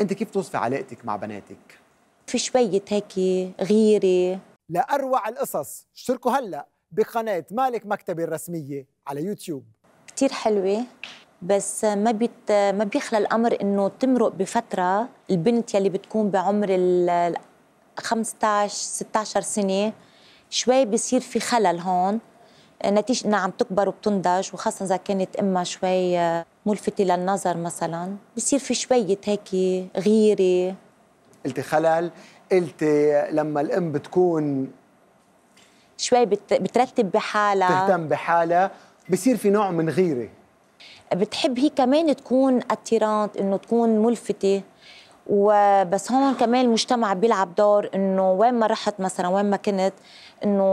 انت كيف توصفي علاقتك مع بناتك في شويه هيك غيره لاروع القصص اشتركوا هلا بقناه مالك مكتبي الرسميه على يوتيوب كثير حلوه بس ما بيت ما بيخلى الامر انه تمرق بفتره البنت يلي بتكون بعمر ال 15 16 سنه شوي بصير في خلل هون نتيجه انها عم تكبر وبتنضج وخاصه اذا كانت امها شوي ملفتة للنظر مثلا بصير في شوية هيك غيرة قلتي خلل قلتي لما الأم بتكون شوي بت... بترتب بحالها بتهتم بحالها بصير في نوع من غيرة بتحب هي كمان تكون اتيرانت انه تكون ملفتة وبس هون كمان المجتمع بيلعب دور انه وين ما رحت مثلا وين ما كنت انه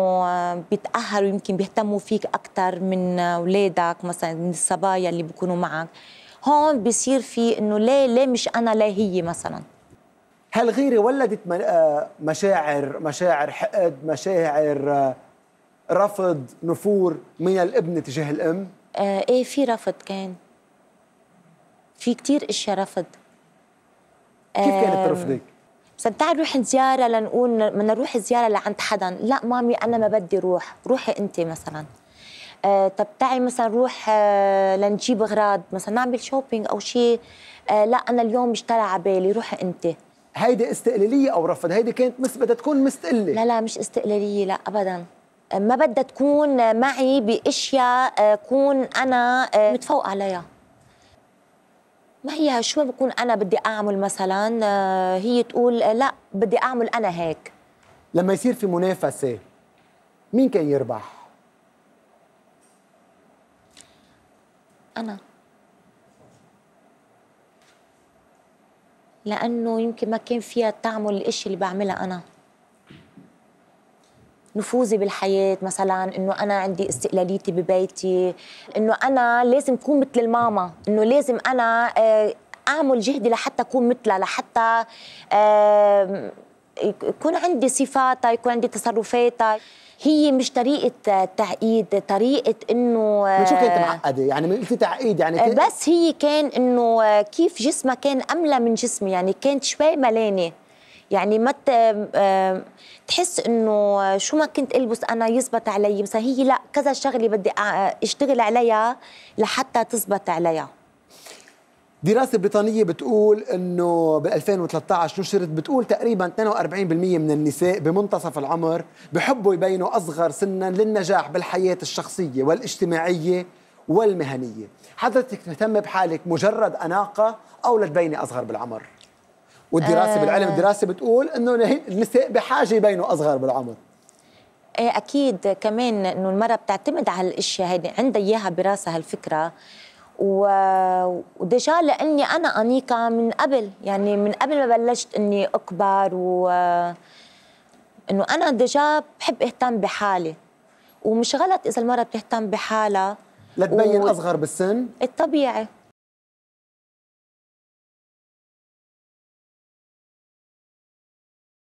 بيتاهلوا يمكن بيهتموا فيك اكثر من اولادك مثلا من الصبايا اللي بيكونوا معك هون بيصير في انه ليه ليه مش انا ليه هي مثلا هل غيري ولدت آه، مشاعر مشاعر حقد مشاعر آه، رفض نفور من الابن تجاه الام آه ايه في رفض كان في كتير اشياء رفض كيف كانت رفضك؟ مثلا تعال روح زيارة لنقول بدنا نروح زيارة لعند حدا، لا مامي أنا ما بدي روح، روحي أنت مثلا. آه طب تعي مثلا روح آه لنجيب اغراض مثلا نعمل شوبينج او شيء آه لا انا اليوم مش طالع على بالي روحي انت هيدي استقلاليه او رفض هيدي كانت مس بدها تكون مستقله لا لا مش استقلاليه لا ابدا آه، ما بدها تكون آه، معي باشياء آه، كون انا متفوقه عليها ما هي شو ما بكون انا بدي اعمل مثلا آه، هي تقول آه، لا بدي اعمل انا هيك لما يصير في منافسه مين كان يربح انا لانه يمكن ما كان فيها تعمل الاشي اللي بعملها انا نفوذي بالحياه مثلا انه انا عندي استقلاليتي ببيتي انه انا لازم اكون مثل الماما انه لازم انا آه، اعمل جهدي لحتى اكون مثلها لحتى آه، يكون عندي صفاتها يكون عندي تصرفاتها هي مش طريقة آه، تعقيد طريقة انه شو كانت معقدة يعني من قلتي تعقيد يعني بس هي كان انه كيف جسمها كان املى من جسمي يعني كانت شوي ملانة يعني ما تحس انه شو ما كنت البس انا يزبط علي بس هي لا كذا شغله بدي اشتغل عليها لحتى تزبط عليها دراسة بريطانية بتقول انه ب 2013 نشرت بتقول تقريبا 42% من النساء بمنتصف العمر بحبوا يبينوا اصغر سنا للنجاح بالحياة الشخصية والاجتماعية والمهنية، حضرتك تهتم بحالك مجرد اناقة او لتبيني اصغر بالعمر؟ والدراسه آه بالعلم الدراسه بتقول انه النساء بحاجه يبينوا اصغر بالعمر ايه اكيد كمان انه المراه بتعتمد على الاشياء هيدي عندها اياها براسها هالفكره و... وديجا لاني انا انيقه من قبل يعني من قبل ما بلشت اني اكبر و انه انا ديجا بحب اهتم بحالي ومش غلط اذا المراه بتهتم بحالها لتبين و... اصغر بالسن الطبيعي